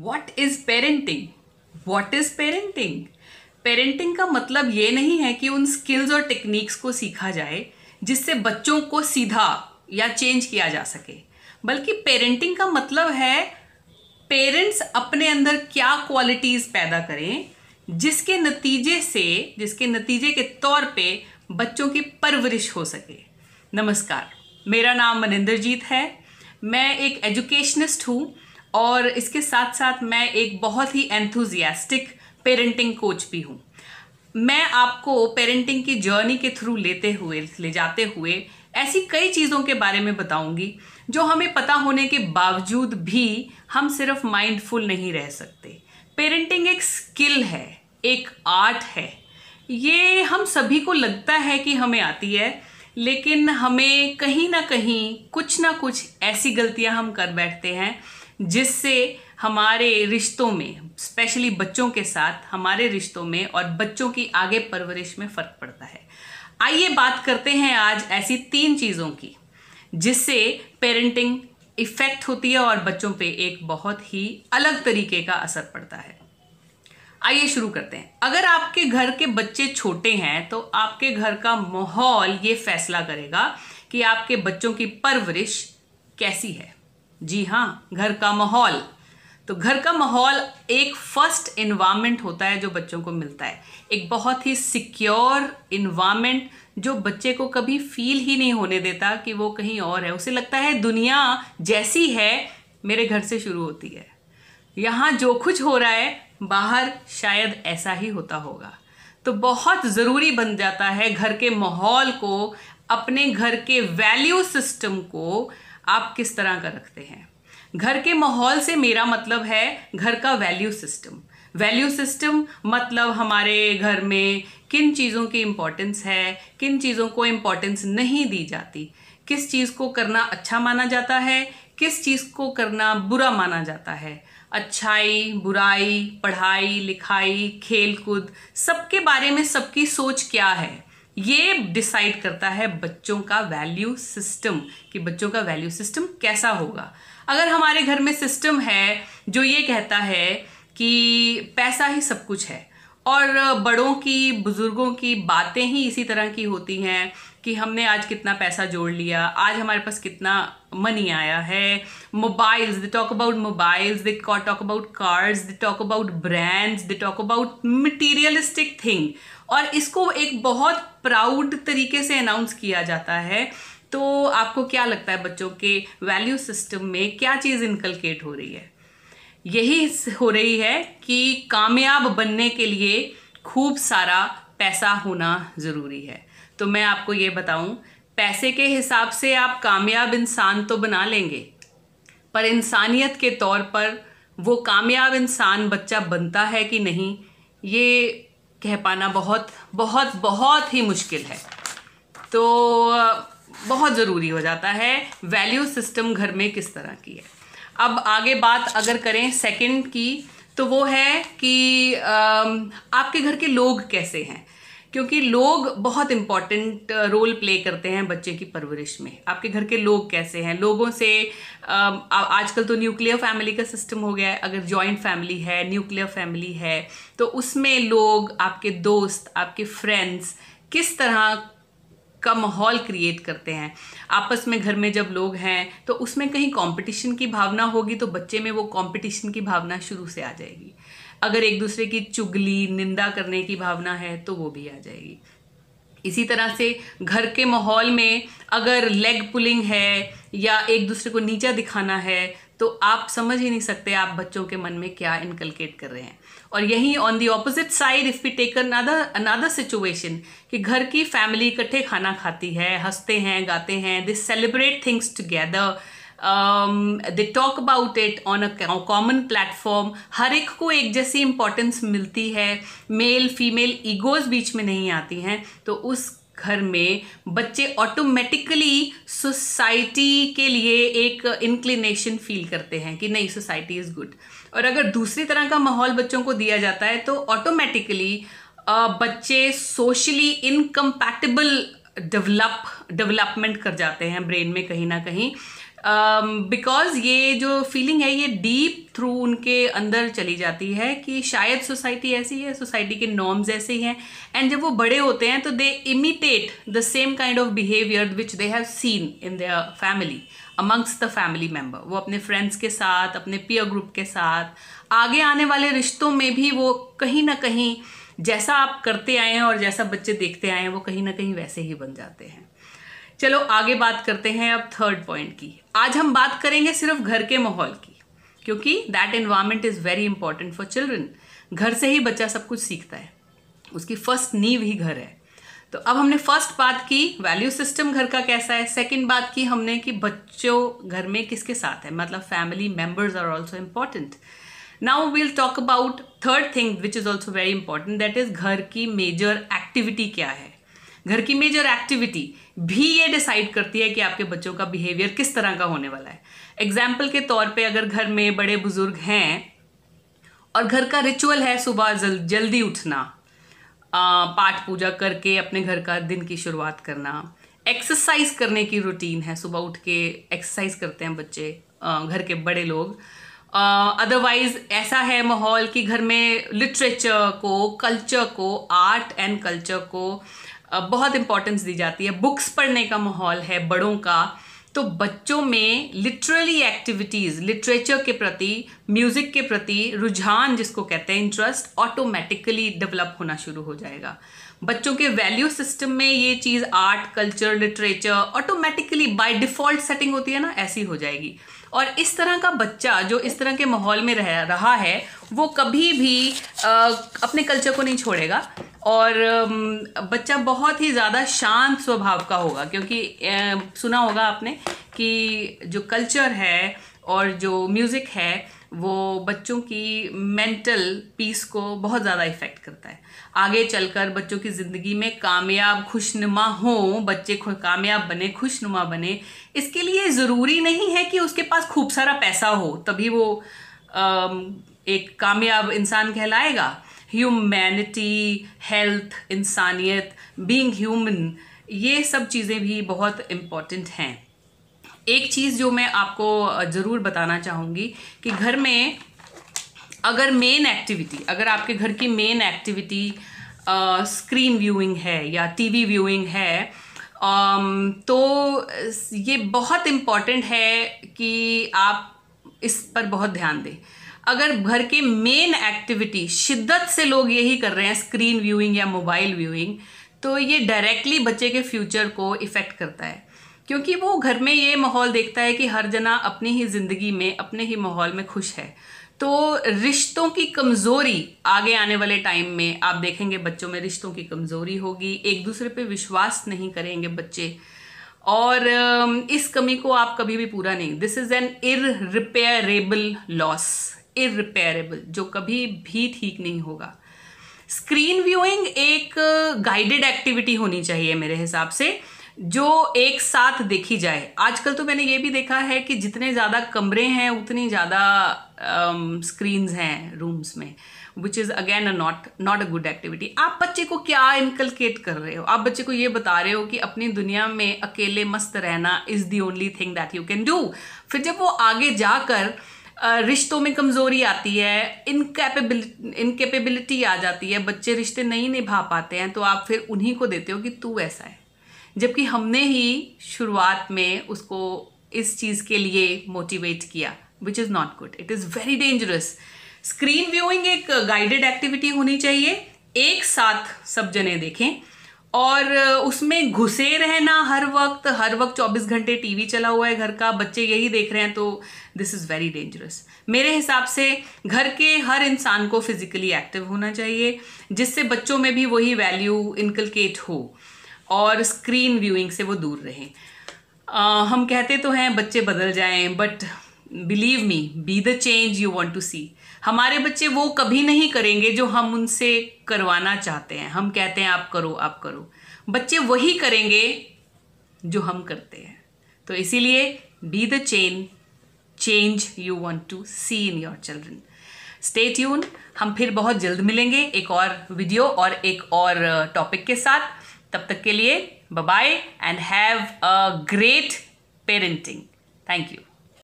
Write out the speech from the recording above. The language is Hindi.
what is parenting what is parenting parenting का मतलब ये नहीं है कि उन स्किल्स और टेक्निक्स को सीखा जाए जिससे बच्चों को सीधा या चेंज किया जा सके बल्कि पेरेंटिंग का मतलब है पेरेंट्स अपने अंदर क्या क्वालिटीज़ पैदा करें जिसके नतीजे से जिसके नतीजे के तौर पे बच्चों की परवरिश हो सके नमस्कार मेरा नाम मनिंदरजीत है मैं एक एजुकेशनिस्ट हूँ और इसके साथ साथ मैं एक बहुत ही एंथुजियास्टिक पेरेंटिंग कोच भी हूँ मैं आपको पेरेंटिंग की जर्नी के थ्रू लेते हुए ले जाते हुए ऐसी कई चीज़ों के बारे में बताऊंगी जो हमें पता होने के बावजूद भी हम सिर्फ माइंडफुल नहीं रह सकते पेरेंटिंग एक स्किल है एक आर्ट है ये हम सभी को लगता है कि हमें आती है लेकिन हमें कहीं ना कहीं कुछ ना कुछ ऐसी गलतियां हम कर बैठते हैं जिससे हमारे रिश्तों में स्पेशली बच्चों के साथ हमारे रिश्तों में और बच्चों की आगे परवरिश में फ़र्क पड़ता है आइए बात करते हैं आज ऐसी तीन चीज़ों की जिससे पेरेंटिंग इफ़ेक्ट होती है और बच्चों पे एक बहुत ही अलग तरीके का असर पड़ता है आइए शुरू करते हैं अगर आपके घर के बच्चे छोटे हैं तो आपके घर का माहौल ये फैसला करेगा कि आपके बच्चों की परवरिश कैसी है जी हाँ घर का माहौल तो घर का माहौल एक फर्स्ट इन्वामेंट होता है जो बच्चों को मिलता है एक बहुत ही सिक्योर इन्वामेंट जो बच्चे को कभी फील ही नहीं होने देता कि वो कहीं और है उसे लगता है दुनिया जैसी है मेरे घर से शुरू होती है यहाँ जो कुछ हो रहा है बाहर शायद ऐसा ही होता होगा तो बहुत ज़रूरी बन जाता है घर के माहौल को अपने घर के वैल्यू सिस्टम को आप किस तरह का रखते हैं घर के माहौल से मेरा मतलब है घर का वैल्यू सिस्टम वैल्यू सिस्टम मतलब हमारे घर में किन चीज़ों की इम्पोर्टेंस है किन चीज़ों को इम्पोर्टेंस नहीं दी जाती किस चीज़ को करना अच्छा माना जाता है किस चीज़ को करना बुरा माना जाता है अच्छाई बुराई पढ़ाई लिखाई खेल कूद सबके बारे में सबकी सोच क्या है ये डिसाइड करता है बच्चों का वैल्यू सिस्टम कि बच्चों का वैल्यू सिस्टम कैसा होगा अगर हमारे घर में सिस्टम है जो ये कहता है कि पैसा ही सब कुछ है और बड़ों की बुज़ुर्गों की बातें ही इसी तरह की होती हैं कि हमने आज कितना पैसा जोड़ लिया आज हमारे पास कितना मनी आया है mobiles they talk about mobiles they talk about cars they talk about brands they talk about materialistic thing और इसको एक बहुत प्राउड तरीके से अनाउंस किया जाता है तो आपको क्या लगता है बच्चों के वैल्यू सिस्टम में क्या चीज़ इनकलकेट हो रही है यही हो रही है कि कामयाब बनने के लिए खूब सारा पैसा होना ज़रूरी है तो मैं आपको ये बताऊं पैसे के हिसाब से आप कामयाब इंसान तो बना लेंगे पर इंसानियत के तौर पर वो कामयाब इंसान बच्चा बनता है कि नहीं ये कह पाना बहुत बहुत बहुत ही मुश्किल है तो बहुत ज़रूरी हो जाता है वैल्यू सिस्टम घर में किस तरह की है अब आगे बात अगर करें सेकंड की तो वो है कि आपके घर के लोग कैसे हैं क्योंकि लोग बहुत इम्पॉर्टेंट रोल प्ले करते हैं बच्चे की परवरिश में आपके घर के लोग कैसे हैं लोगों से um, आजकल तो न्यूक्लियर फैमिली का सिस्टम हो गया है अगर जॉइंट फैमिली है न्यूक्लियर फैमिली है तो उसमें लोग आपके दोस्त आपके फ्रेंड्स किस तरह का माहौल क्रिएट करते हैं आपस में घर में जब लोग हैं तो उसमें कहीं कंपटीशन की भावना होगी तो बच्चे में वो कंपटीशन की भावना शुरू से आ जाएगी अगर एक दूसरे की चुगली निंदा करने की भावना है तो वो भी आ जाएगी इसी तरह से घर के माहौल में अगर लेग पुलिंग है या एक दूसरे को नीचा दिखाना है तो आप समझ ही नहीं सकते आप बच्चों के मन में क्या इनकलकेट कर रहे हैं और यहीं on the opposite side if we take another another situation कि घर की फैमिली इकट्ठे खाना खाती है हंसते हैं गाते हैं they celebrate things together um, they talk about it on a common platform हर एक को एक जैसी इम्पोर्टेंस मिलती है मेल फीमेल ईगोज बीच में नहीं आती हैं तो उस घर में बच्चे ऑटोमेटिकली सोसाइटी के लिए एक इंक्लिनेशन फील करते हैं कि नहीं सोसाइटी इज़ गुड और अगर दूसरी तरह का माहौल बच्चों को दिया जाता है तो ऑटोमेटिकली बच्चे सोशली इनकम्पैटिबल डेवलप डेवलपमेंट कर जाते हैं ब्रेन में कहीं ना कहीं बिकॉज um, ये जो फीलिंग है ये डीप थ्रू उनके अंदर चली जाती है कि शायद सोसाइटी ऐसी है सोसाइटी के नॉर्म्स ऐसे ही हैं एंड जब वो बड़े होते हैं तो they imitate the same kind of behaviour which they have seen in their family amongst the family member वो अपने फ्रेंड्स के साथ अपने पियर ग्रुप के साथ आगे आने वाले रिश्तों में भी वो कहीं ना कहीं जैसा आप करते आए हैं और जैसा बच्चे देखते आए हैं वो कहीं ना कहीं वैसे ही बन जाते हैं चलो आगे बात करते हैं अब थर्ड पॉइंट की आज हम बात करेंगे सिर्फ घर के माहौल की क्योंकि that environment is very important for children घर से ही बच्चा सब कुछ सीखता है उसकी फर्स्ट नींव ही घर है तो अब हमने फर्स्ट बात की वैल्यू सिस्टम घर का कैसा है सेकंड बात की हमने कि बच्चों घर में किसके साथ है मतलब family members are also important now we'll talk about third thing which is also very important that is घर की मेजर एक्टिविटी क्या है घर की मेजर एक्टिविटी भी ये डिसाइड करती है कि आपके बच्चों का बिहेवियर किस तरह का होने वाला है एग्जाम्पल के तौर पर अगर घर में बड़े बुजुर्ग हैं और घर का रिचुअल है सुबह जल, जल्दी उठना पाठ पूजा करके अपने घर का दिन की शुरुआत करना एक्सरसाइज करने की रूटीन है सुबह उठ के एक्सरसाइज करते हैं बच्चे आ, घर के बड़े लोग अदरवाइज ऐसा है माहौल कि घर में लिटरेचर को कल्चर को आर्ट एंड कल्चर को बहुत इंपॉर्टेंस दी जाती है बुक्स पढ़ने का माहौल है बड़ों का तो बच्चों में लिटरली एक्टिविटीज़ लिटरेचर के प्रति म्यूज़िक के प्रति रुझान जिसको कहते हैं इंटरेस्ट ऑटोमेटिकली डेवलप होना शुरू हो जाएगा बच्चों के वैल्यू सिस्टम में ये चीज़ art culture literature automatically by default setting होती है ना ऐसी हो जाएगी और इस तरह का बच्चा जो इस तरह के माहौल में रह रहा है वो कभी भी आ, अपने कल्चर को नहीं छोड़ेगा और बच्चा बहुत ही ज़्यादा शांत स्वभाव का होगा क्योंकि सुना होगा आपने कि जो कल्चर है और जो म्यूज़िक है वो बच्चों की मेंटल पीस को बहुत ज़्यादा इफ़ेक्ट करता है आगे चलकर बच्चों की ज़िंदगी में कामयाब खुशनुमा हो बच्चे कामयाब बने खुशनुमा बने इसके लिए ज़रूरी नहीं है कि उसके पास खूब सारा पैसा हो तभी वो एक कामयाब इंसान कहलाएगा ह्यूमैनिटी हेल्थ इंसानियत बीइंग ह्यूमन ये सब चीज़ें भी बहुत इम्पॉर्टेंट हैं एक चीज़ जो मैं आपको ज़रूर बताना चाहूँगी कि घर में अगर मेन एक्टिविटी अगर आपके घर की मेन एक्टिविटी स्क्रीन व्यूइंग है या टीवी व्यूइंग है um, तो ये बहुत इम्पॉर्टेंट है कि आप इस पर बहुत ध्यान दें अगर घर के मेन एक्टिविटी शिद्दत से लोग यही कर रहे हैं स्क्रीन व्यूइंग या मोबाइल व्यूइंग तो ये डायरेक्टली बच्चे के फ्यूचर को इफ़ेक्ट करता है क्योंकि वो घर में ये माहौल देखता है कि हर जना अपनी ही ज़िंदगी में अपने ही माहौल में खुश है तो रिश्तों की कमज़ोरी आगे आने वाले टाइम में आप देखेंगे बच्चों में रिश्तों की कमज़ोरी होगी एक दूसरे पे विश्वास नहीं करेंगे बच्चे और इस कमी को आप कभी भी पूरा नहीं this is an irreparable loss irreparable जो कभी भी ठीक नहीं होगा स्क्रीन व्यूइंग एक गाइडेड एक्टिविटी होनी चाहिए मेरे हिसाब से जो एक साथ देखी जाए आजकल तो मैंने ये भी देखा है कि जितने ज़्यादा कमरे हैं उतनी ज़्यादा स्क्रीन्स um, हैं रूम्स में which is again a not not a good activity आप बच्चे को क्या इनकलकेट कर रहे हो आप बच्चे को ये बता रहे हो कि अपनी दुनिया में अकेले मस्त रहना is the only thing that you can do फिर जब वो आगे जाकर रिश्तों में कमज़ोरी आती है इनकेपेबिलिटी इनकेपेबिलिटी आ जाती है बच्चे रिश्ते नहीं निभा पाते हैं तो आप फिर उन्हीं को देते हो कि तू ऐसा है जबकि हमने ही शुरुआत में उसको इस चीज़ के लिए मोटिवेट किया which is not good it is very dangerous screen viewing एक गाइडेड एक्टिविटी होनी चाहिए एक साथ सब जने देखें और उसमें घुसे रहना हर वक्त हर वक्त 24 घंटे टीवी चला हुआ है घर का बच्चे यही देख रहे हैं तो दिस इज़ वेरी डेंजरस मेरे हिसाब से घर के हर इंसान को फिजिकली एक्टिव होना चाहिए जिससे बच्चों में भी वही वैल्यू इनकलकेट हो और स्क्रीन व्यूइंग से वो दूर रहें uh, हम कहते तो हैं बच्चे बदल जाएं but believe me be the change you want to see हमारे बच्चे वो कभी नहीं करेंगे जो हम उनसे करवाना चाहते हैं हम कहते हैं आप करो आप करो बच्चे वही करेंगे जो हम करते हैं तो इसीलिए be the change change you want to see in your children stay tune हम फिर बहुत जल्द मिलेंगे एक और वीडियो और एक और टॉपिक के साथ तब तक के लिए bye and have a great parenting thank you